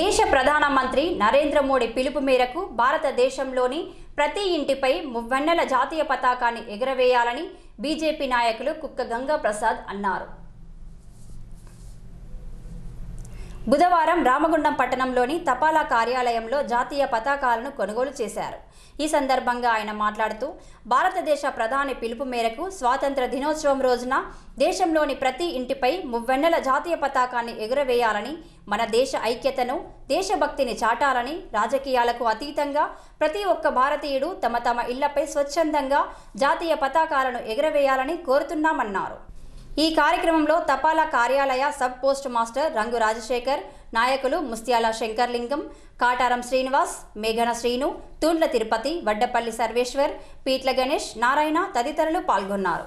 దేశ ప్రధాన మంత్రి నరేంద్ర మోడీ పిలుపు మేరకు భారతదేశంలోని ప్రతి ఇంటిపై మువ్వెన్నెల జాతీయ పతాకాన్ని ఎగురవేయాలని బీజేపీ నాయకులు కుక్క గంగా ప్రసాద్ అన్నారు బుధవారం రామగుండం పట్టణంలోని తపాలా కార్యాలయంలో జాతీయ పతాకాలను కొనుగోలు చేశారు ఈ సందర్భంగా ఆయన మాట్లాడుతూ భారతదేశ ప్రధాని పిలుపు మేరకు స్వాతంత్ర దినోత్సవం రోజున దేశంలోని ప్రతి ఇంటిపై మువ్వెన్నెల జాతీయ పతాకాన్ని ఎగురవేయాలని మన దేశ ఐక్యతను దేశభక్తిని చాటాలని రాజకీయాలకు అతీతంగా ప్రతి ఒక్క భారతీయుడు తమ తమ ఇళ్లపై స్వచ్ఛందంగా జాతీయ పతాకాలను ఎగురవేయాలని కోరుతున్నామన్నారు ఈ కార్యక్రమంలో తపాలా కార్యాలయ సబ్ పోస్ట్ మాస్టర్ రంగు రాజశేఖర్ నాయకులు ముస్త్యాల శంకర్లింగం కాటారం శ్రీనివాస్ మేఘన శ్రీను తూండ్ల తిరుపతి వడ్డపల్లి సర్వేశ్వర్ పీట్ల గణేష్ నారాయణ తదితరులు పాల్గొన్నారు